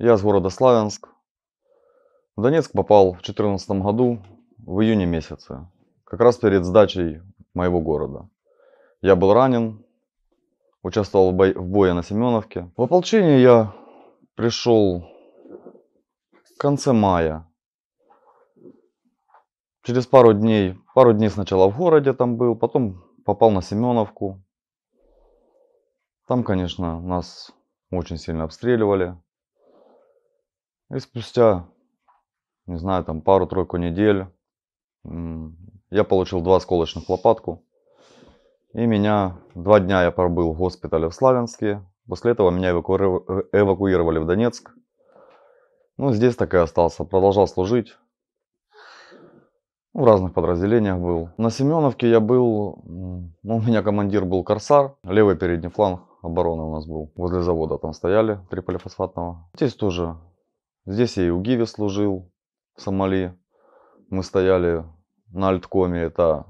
Я с города Славянск. В Донецк попал в 2014 году, в июне месяце, как раз перед сдачей моего города. Я был ранен, участвовал в, бо- в бое на Семеновке. В ополчение я пришел в конце мая. Через пару дней, пару дней сначала в городе там был, потом попал на Семеновку. Там, конечно, нас очень сильно обстреливали. И спустя, не знаю, там пару-тройку недель я получил два сколочных лопатку. И меня два дня я пробыл в госпитале в Славянске. После этого меня э, эвакуировали в Донецк. Ну, здесь так и остался. Продолжал служить. В разных подразделениях был. На Семеновке я был, ну, у меня командир был Корсар, левый передний фланг обороны у нас был. Возле завода там стояли, три полифосфатного. Здесь тоже Здесь я и у Гиви служил, в Сомали. Мы стояли на Альткоме, это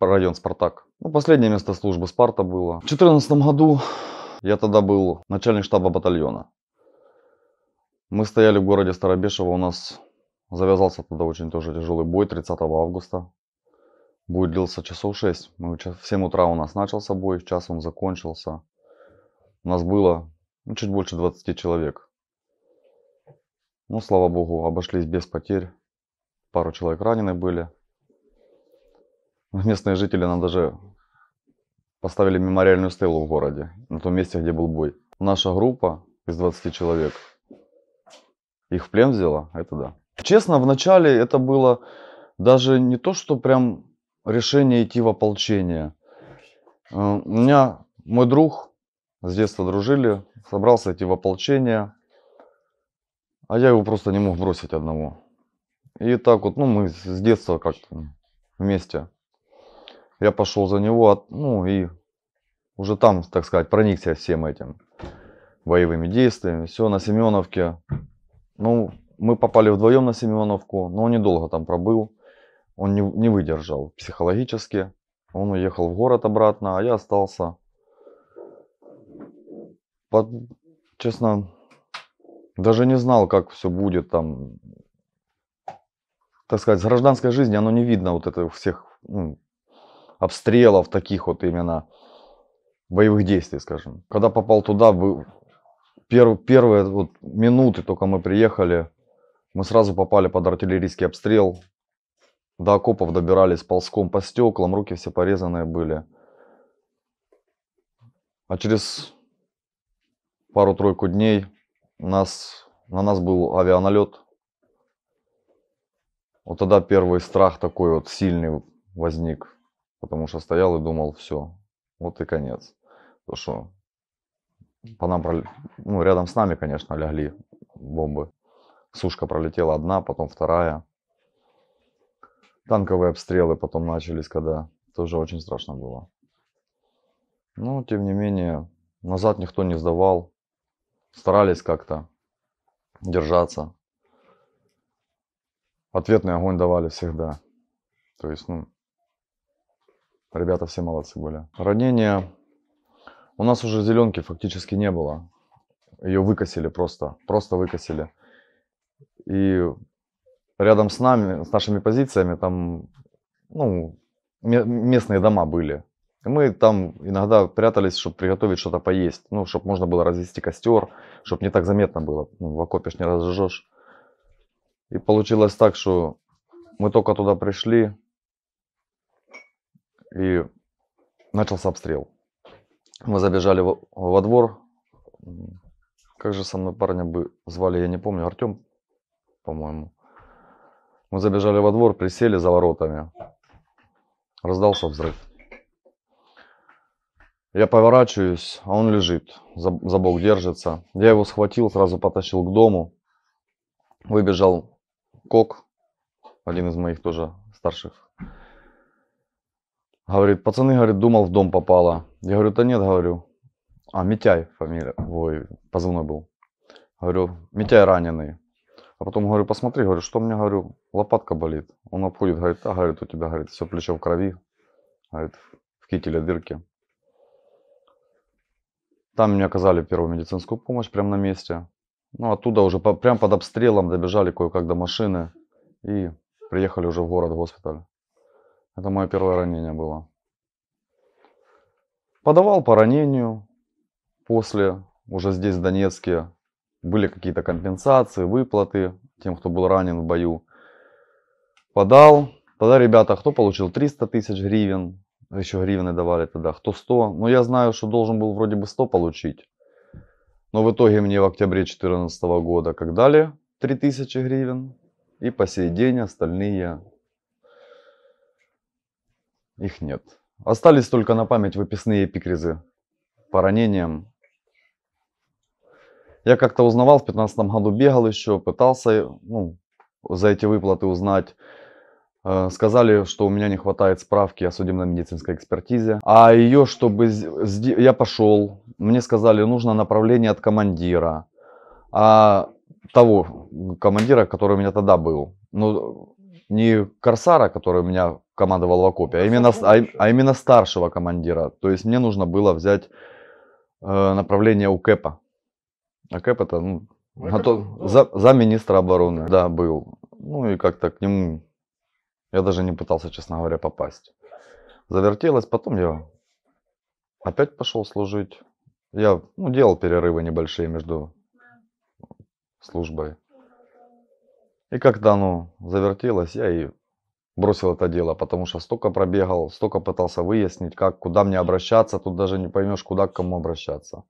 район Спартак. Ну, последнее место службы Спарта было. В 2014 году я тогда был начальник штаба батальона. Мы стояли в городе Старобешево, у нас завязался тогда очень тоже тяжелый бой 30 августа. Бой длился часов 6. Мы в 7 утра у нас начался бой, в час он закончился. У нас было ну, чуть больше 20 человек. Ну, слава богу, обошлись без потерь. Пару человек ранены были. Местные жители нам даже поставили мемориальную стелу в городе, на том месте, где был бой. Наша группа из 20 человек их в плен взяла, это да. Честно, вначале это было даже не то, что прям решение идти в ополчение. Э, у меня мой друг, с детства дружили, собрался идти в ополчение. А я его просто не мог бросить одного. И так вот, ну, мы с детства как-то вместе. Я пошел за него, ну, и уже там, так сказать, проникся всем этим боевыми действиями. Все, на Семеновке. Ну, мы попали вдвоем на Семеновку, но он недолго там пробыл. Он не, не выдержал психологически. Он уехал в город обратно, а я остался. Под, честно, даже не знал, как все будет там. Так сказать, с гражданской жизни оно не видно вот это всех ну, обстрелов таких вот именно боевых действий, скажем. Когда попал туда, перв, первые вот минуты только мы приехали, мы сразу попали под артиллерийский обстрел. До окопов добирались ползком по стеклам, руки все порезанные были. А через пару-тройку дней нас, на нас был авианалет. Вот тогда первый страх такой вот сильный возник, потому что стоял и думал, все, вот и конец. То, что по нам, прол... ну, рядом с нами, конечно, лягли бомбы. Сушка пролетела одна, потом вторая. Танковые обстрелы потом начались, когда тоже очень страшно было. Но, тем не менее, назад никто не сдавал старались как-то держаться. Ответный огонь давали всегда. То есть, ну, ребята все молодцы были. Ранение. У нас уже зеленки фактически не было. Ее выкосили просто, просто выкосили. И рядом с нами, с нашими позициями, там, ну, местные дома были. Мы там иногда прятались, чтобы приготовить что-то поесть, ну, чтобы можно было развести костер, чтобы не так заметно было, ну, в окопе не разжжешь. И получилось так, что мы только туда пришли, и начался обстрел. Мы забежали во, во двор. Как же со мной парня бы звали, я не помню, Артем, по-моему. Мы забежали во двор, присели за воротами. Раздался взрыв. Я поворачиваюсь, а он лежит, за, за бок держится. Я его схватил, сразу потащил к дому. Выбежал Кок, один из моих тоже старших. Говорит, пацаны, говорит, думал, в дом попало. Я говорю, да нет, говорю. А, Митяй фамилия, ой, позывной был. Говорю, Митяй раненый. А потом говорю, посмотри, говорю, что у меня, говорю, лопатка болит. Он обходит, говорит, а, говорит, у тебя, говорит, все плечо в крови. Говорит, в кителе дырки. Там мне оказали первую медицинскую помощь прямо на месте. Ну, оттуда уже по, прям под обстрелом добежали кое-как до машины и приехали уже в город, в госпиталь. Это мое первое ранение было. Подавал по ранению. После, уже здесь, в Донецке, были какие-то компенсации, выплаты тем, кто был ранен в бою. Подал. Тогда ребята, кто получил 300 тысяч гривен, еще гривны давали тогда, кто 100. Но ну, я знаю, что должен был вроде бы 100 получить. Но в итоге мне в октябре 2014 года как дали 3000 гривен. И по сей день остальные их нет. Остались только на память выписные эпикризы по ранениям. Я как-то узнавал, в 2015 году бегал еще, пытался ну, за эти выплаты узнать. Э, сказали, что у меня не хватает справки о судебно-медицинской экспертизе. А ее, чтобы... Я пошел, мне сказали, нужно направление от командира. А того командира, который у меня тогда был. Ну, не Корсара, который у меня командовал в окопе, а именно, а, а именно старшего командира. То есть мне нужно было взять э, направление у КЭПа. А КЭП это, ну, ну, это готов, за, министра обороны, да, был. Ну и как-то к нему я даже не пытался, честно говоря, попасть. Завертелось, потом я опять пошел служить. Я ну, делал перерывы небольшие между службой. И когда оно завертелось, я и бросил это дело, потому что столько пробегал, столько пытался выяснить, как, куда мне обращаться, тут даже не поймешь, куда к кому обращаться.